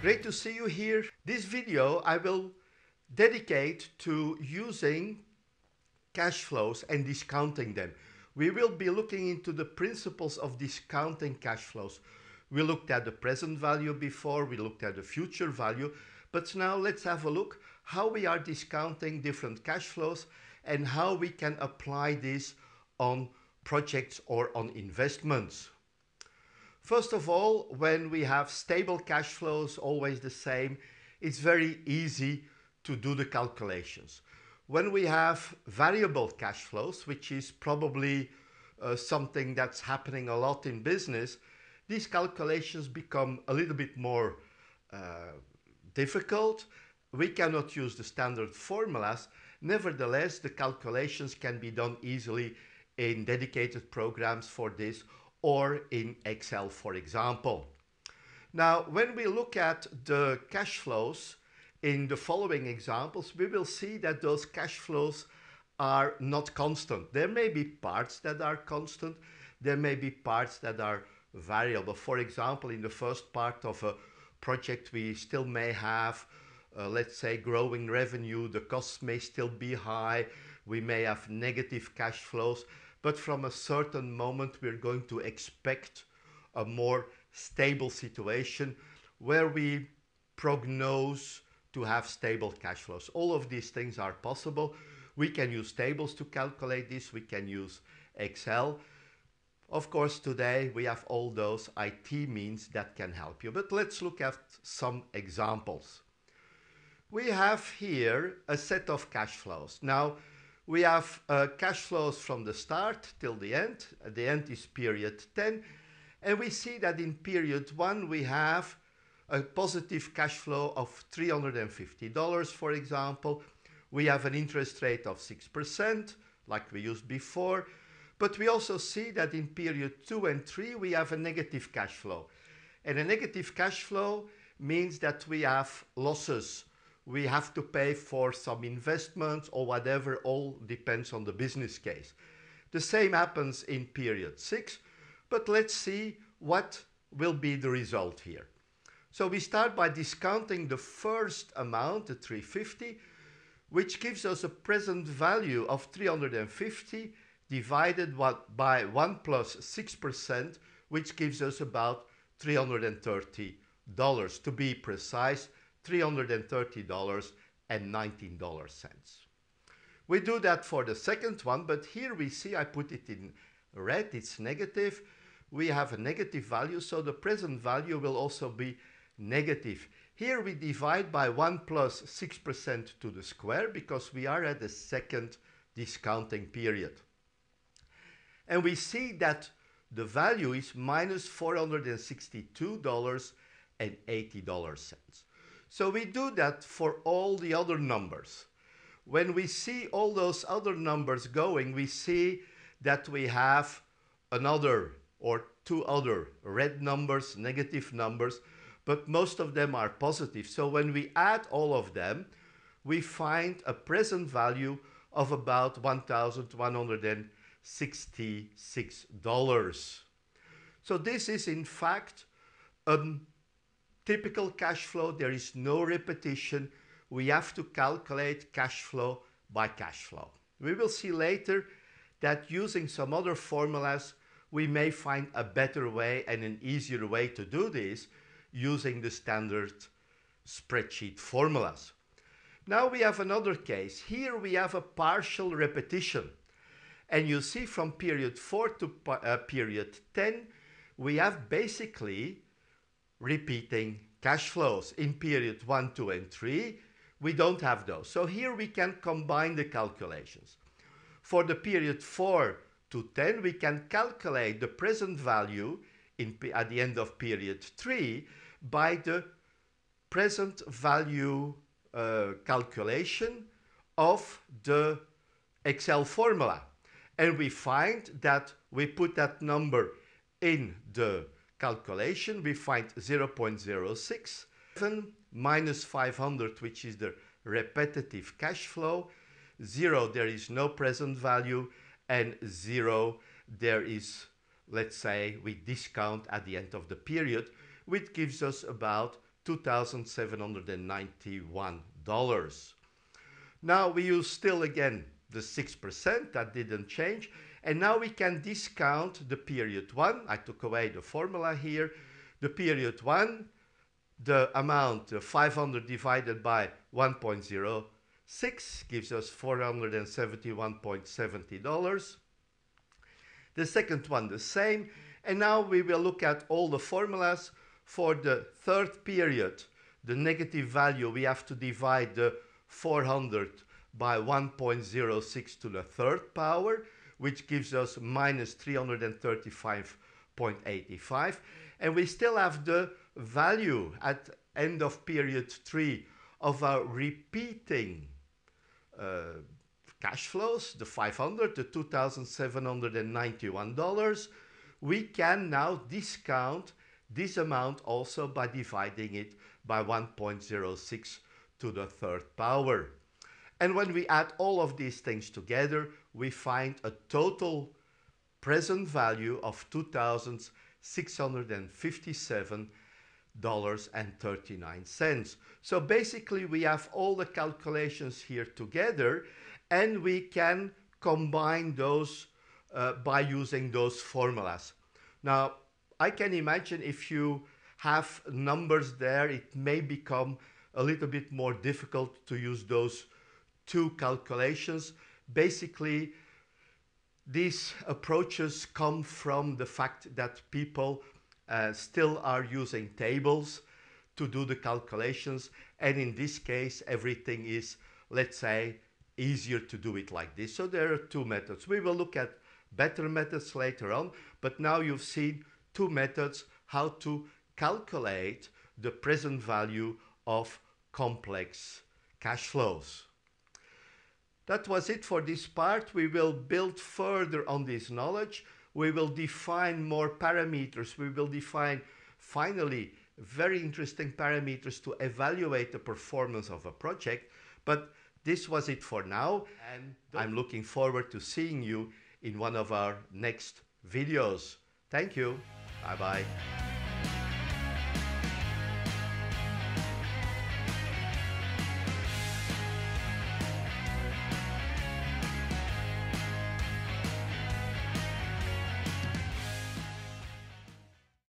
Great to see you here. This video I will dedicate to using cash flows and discounting them. We will be looking into the principles of discounting cash flows. We looked at the present value before, we looked at the future value, but now let's have a look how we are discounting different cash flows and how we can apply this on projects or on investments. First of all, when we have stable cash flows, always the same, it's very easy to do the calculations. When we have variable cash flows, which is probably uh, something that's happening a lot in business, these calculations become a little bit more uh, difficult. We cannot use the standard formulas. Nevertheless, the calculations can be done easily in dedicated programs for this or in Excel, for example. Now, when we look at the cash flows in the following examples, we will see that those cash flows are not constant. There may be parts that are constant. There may be parts that are variable. For example, in the first part of a project, we still may have, uh, let's say, growing revenue. The costs may still be high. We may have negative cash flows but from a certain moment, we're going to expect a more stable situation where we prognose to have stable cash flows. All of these things are possible. We can use tables to calculate this. We can use Excel. Of course, today we have all those IT means that can help you. But let's look at some examples. We have here a set of cash flows. Now, we have uh, cash flows from the start till the end. At the end is period 10. And we see that in period one, we have a positive cash flow of $350, for example. We have an interest rate of 6%, like we used before. But we also see that in period two and three, we have a negative cash flow. And a negative cash flow means that we have losses we have to pay for some investments or whatever, all depends on the business case. The same happens in period six, but let's see what will be the result here. So we start by discounting the first amount, the 350, which gives us a present value of 350 divided by 1 plus 6%, which gives us about $330 to be precise, $330 and $19 cents. We do that for the second one, but here we see I put it in red, it's negative. We have a negative value, so the present value will also be negative. Here we divide by 1 plus 6% to the square because we are at the second discounting period. And we see that the value is minus $462.80. So we do that for all the other numbers. When we see all those other numbers going, we see that we have another or two other red numbers, negative numbers, but most of them are positive. So when we add all of them, we find a present value of about $1,166. So this is in fact a Typical cash flow, there is no repetition. We have to calculate cash flow by cash flow. We will see later that using some other formulas, we may find a better way and an easier way to do this using the standard spreadsheet formulas. Now we have another case. Here we have a partial repetition. And you see from period 4 to uh, period 10, we have basically repeating cash flows in period one, two, and three. We don't have those. So here we can combine the calculations. For the period four to 10, we can calculate the present value in, at the end of period three by the present value uh, calculation of the Excel formula. And we find that we put that number in the calculation, we find zero point zero six 500, which is the repetitive cash flow. Zero, there is no present value. And zero, there is, let's say, we discount at the end of the period, which gives us about $2,791. Now we use still again the 6%, that didn't change. And now we can discount the period one. I took away the formula here. The period one, the amount uh, 500 divided by 1.06 gives us $471.70. The second one the same. And now we will look at all the formulas for the third period. The negative value, we have to divide the 400 by 1.06 to the third power which gives us minus 335.85. And we still have the value at end of period three of our repeating uh, cash flows, the 500, the $2,791, we can now discount this amount also by dividing it by 1.06 to the third power. And when we add all of these things together, we find a total present value of $2,657.39. So basically we have all the calculations here together and we can combine those uh, by using those formulas. Now, I can imagine if you have numbers there, it may become a little bit more difficult to use those two calculations, basically, these approaches come from the fact that people uh, still are using tables to do the calculations. And in this case, everything is, let's say, easier to do it like this. So there are two methods. We will look at better methods later on, but now you've seen two methods how to calculate the present value of complex cash flows. That was it for this part. We will build further on this knowledge. We will define more parameters. We will define, finally, very interesting parameters to evaluate the performance of a project. But this was it for now. And I'm looking forward to seeing you in one of our next videos. Thank you. Bye-bye.